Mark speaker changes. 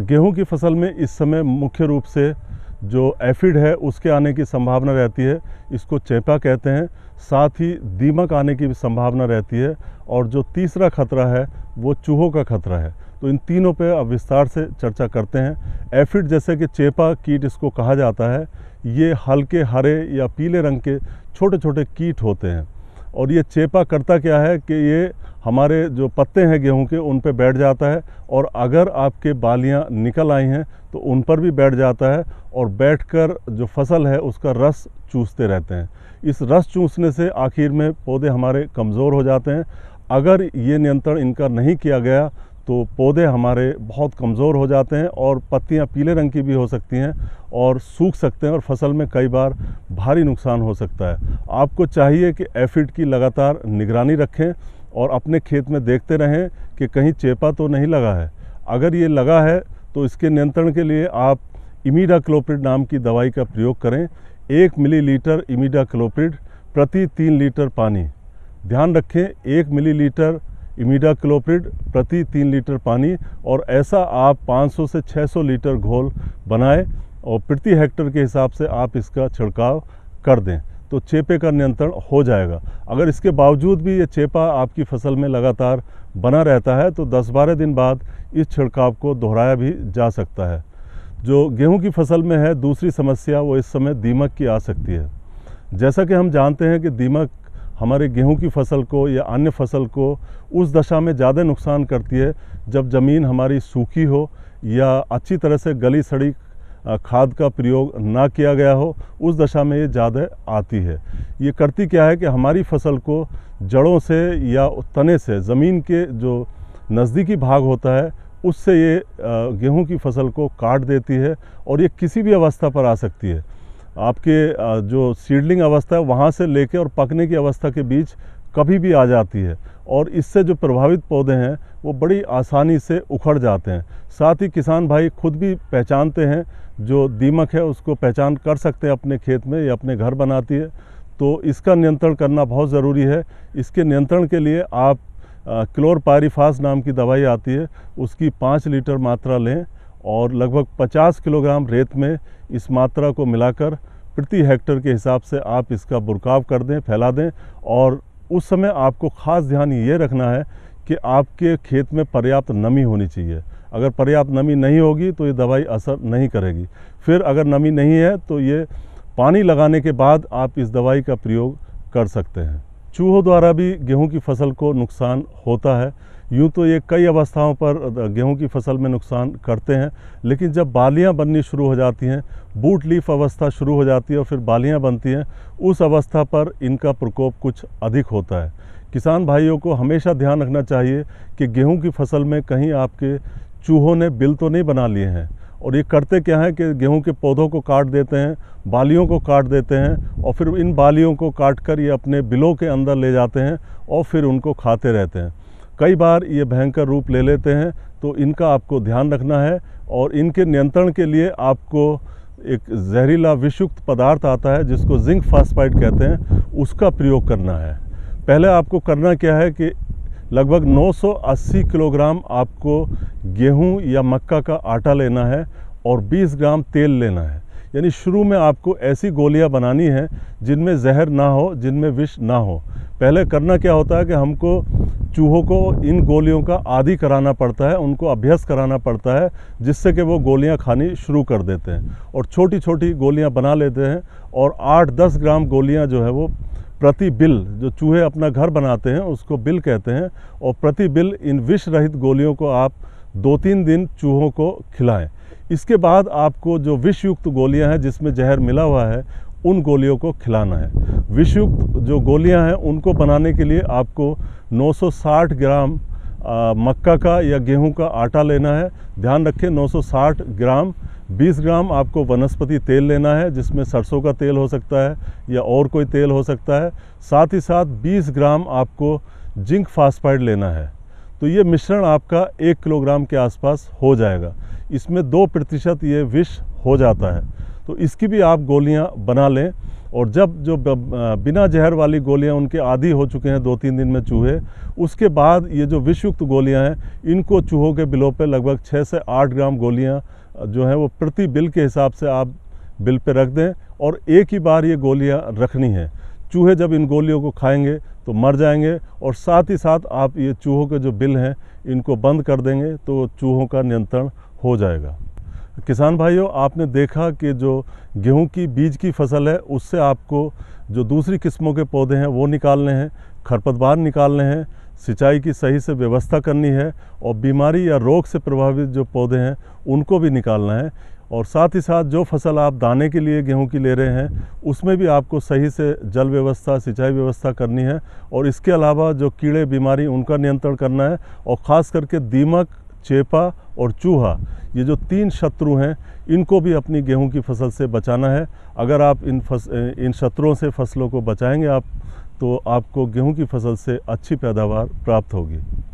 Speaker 1: गेहूं की फसल में इस समय मुख्य रूप से जो एफिड है उसके आने की संभावना रहती है इसको चेपा कहते हैं साथ ही दीमक आने की भी संभावना रहती है और जो तीसरा खतरा है वो चूहों का खतरा है तो इन तीनों पे अब विस्तार से चर्चा करते हैं एफिड जैसे कि चेपा कीट इसको कहा जाता है ये हल्के हरे या पीले रंग के छोटे छोटे कीट होते हैं और ये चेपा करता क्या है कि ये हमारे जो पत्ते हैं गेहूं के उन पे बैठ जाता है और अगर आपके बालियां निकल आई हैं तो उन पर भी बैठ जाता है और बैठकर जो फसल है उसका रस चूसते रहते हैं इस रस चूसने से आखिर में पौधे हमारे कमज़ोर हो जाते हैं अगर ये नियंत्रण इनका नहीं किया गया तो पौधे हमारे बहुत कमज़ोर हो जाते हैं और पत्तियां पीले रंग की भी हो सकती हैं और सूख सकते हैं और फसल में कई बार भारी नुकसान हो सकता है आपको चाहिए कि एफिड की लगातार निगरानी रखें और अपने खेत में देखते रहें कि कहीं चेपा तो नहीं लगा है अगर ये लगा है तो इसके नियंत्रण के लिए आप इमीडा क्लोप्रिड नाम की दवाई का प्रयोग करें एक मिलीलीटर इमीडा क्लोप्रिड प्रति तीन लीटर पानी ध्यान रखें एक मिलीलीटर इमीडा क्लोप्रिड प्रति तीन लीटर पानी और ऐसा आप 500 से 600 लीटर घोल बनाएं और प्रति हेक्टर के हिसाब से आप इसका छिड़काव कर दें तो चेपे का नियंत्रण हो जाएगा अगर इसके बावजूद भी ये चेपा आपकी फसल में लगातार बना रहता है तो 10-12 दिन बाद इस छिड़काव को दोहराया भी जा सकता है जो गेहूं की फसल में है दूसरी समस्या वो इस समय दीमक की आ सकती है जैसा कि हम जानते हैं कि दीमक हमारे गेहूं की फसल को या अन्य फसल को उस दशा में ज़्यादा नुकसान करती है जब ज़मीन हमारी सूखी हो या अच्छी तरह से गली सड़ी खाद का प्रयोग ना किया गया हो उस दशा में ये ज़्यादा आती है ये करती क्या है कि हमारी फसल को जड़ों से या तने से ज़मीन के जो नज़दीकी भाग होता है उससे ये गेहूं की फसल को काट देती है और ये किसी भी अवस्था पर आ सकती है आपके जो सीडलिंग अवस्था है वहाँ से लेके और पकने की अवस्था के बीच कभी भी आ जाती है और इससे जो प्रभावित पौधे हैं वो बड़ी आसानी से उखड़ जाते हैं साथ ही किसान भाई खुद भी पहचानते हैं जो दीमक है उसको पहचान कर सकते हैं अपने खेत में या अपने घर बनाती है तो इसका नियंत्रण करना बहुत ज़रूरी है इसके नियंत्रण के लिए आप क्लोरपायरीफास नाम की दवाई आती है उसकी पाँच लीटर मात्रा लें और लगभग 50 किलोग्राम रेत में इस मात्रा को मिलाकर प्रति हेक्टर के हिसाब से आप इसका बुरकाव कर दें फैला दें और उस समय आपको ख़ास ध्यान ये रखना है कि आपके खेत में पर्याप्त नमी होनी चाहिए अगर पर्याप्त नमी नहीं होगी तो ये दवाई असर नहीं करेगी फिर अगर नमी नहीं है तो ये पानी लगाने के बाद आप इस दवाई का प्रयोग कर सकते हैं चूहों द्वारा भी गेहूं की फसल को नुकसान होता है यूँ तो ये कई अवस्थाओं पर गेहूं की फसल में नुकसान करते हैं लेकिन जब बालियां बननी शुरू हो जाती हैं बूट लीफ अवस्था शुरू हो जाती है और फिर बालियां बनती हैं उस अवस्था पर इनका प्रकोप कुछ अधिक होता है किसान भाइयों को हमेशा ध्यान रखना चाहिए कि गेहूँ की फसल में कहीं आपके चूहों ने बिल तो नहीं बना लिए हैं और ये करते क्या है कि गेहूं के पौधों को काट देते हैं बालियों को काट देते हैं और फिर इन बालियों को काट कर ये अपने बिलों के अंदर ले जाते हैं और फिर उनको खाते रहते हैं कई बार ये भयंकर रूप ले लेते हैं तो इनका आपको ध्यान रखना है और इनके नियंत्रण के लिए आपको एक जहरीला विषुक्त पदार्थ आता है जिसको जिंक फास्फाइड कहते हैं उसका प्रयोग करना है पहले आपको करना क्या है कि लगभग 980 किलोग्राम आपको गेहूं या मक्का का आटा लेना है और 20 ग्राम तेल लेना है यानी शुरू में आपको ऐसी गोलियां बनानी है जिनमें जहर ना हो जिनमें विष ना हो पहले करना क्या होता है कि हमको चूहों को इन गोलियों का आदि कराना पड़ता है उनको अभ्यस्त कराना पड़ता है जिससे कि वो गोलियां खानी शुरू कर देते हैं और छोटी छोटी गोलियां बना लेते हैं और 8-10 ग्राम गोलियां जो है वो प्रति बिल जो चूहे अपना घर बनाते हैं उसको बिल कहते हैं और प्रति बिल इन विष रहित गोलियों को आप दो तीन दिन चूहों को खिलाएं इसके बाद आपको जो विषयुक्त गोलियां हैं जिसमें जहर मिला हुआ है उन गोलियों को खिलाना है विषयुक्त जो गोलियां हैं उनको बनाने के लिए आपको 960 ग्राम आ, मक्का का या गेहूं का आटा लेना है ध्यान रखें 960 ग्राम 20 ग्राम आपको वनस्पति तेल लेना है जिसमें सरसों का तेल हो सकता है या और कोई तेल हो सकता है साथ ही साथ 20 ग्राम आपको जिंक फास्फाइड लेना है तो ये मिश्रण आपका एक किलोग्राम के आसपास हो जाएगा इसमें दो प्रतिशत ये विष हो जाता है तो इसकी भी आप गोलियां बना लें और जब जो बिना जहर वाली गोलियां उनके आदि हो चुके हैं दो तीन दिन में चूहे उसके बाद ये जो विषयुक्त गोलियां हैं इनको चूहों के बिलों पे लगभग छः से आठ ग्राम गोलियां जो हैं वो प्रति बिल के हिसाब से आप बिल पे रख दें और एक ही बार ये गोलियां रखनी हैं चूहे जब इन गोलियों को खाएंगे तो मर जाएंगे और साथ ही साथ आप ये चूहों के जो बिल हैं इनको बंद कर देंगे तो चूहों का नियंत्रण हो जाएगा किसान भाइयों आपने देखा कि जो गेहूं की बीज की फसल है उससे आपको जो दूसरी किस्मों के पौधे हैं वो निकालने हैं खरपतवार निकालने हैं सिंचाई की सही से व्यवस्था करनी है और बीमारी या रोग से प्रभावित जो पौधे हैं उनको भी निकालना है और साथ ही साथ जो फसल आप दाने के लिए गेहूं की ले रहे हैं उसमें भी आपको सही से जल व्यवस्था सिंचाई व्यवस्था करनी है और इसके अलावा जो कीड़े बीमारी उनका नियंत्रण करना है और ख़ास करके दीमक चेपा और चूहा ये जो तीन शत्रु हैं इनको भी अपनी गेहूं की फसल से बचाना है अगर आप इन फस इन शत्रुओं से फसलों को बचाएंगे आप तो आपको गेहूं की फसल से अच्छी पैदावार प्राप्त होगी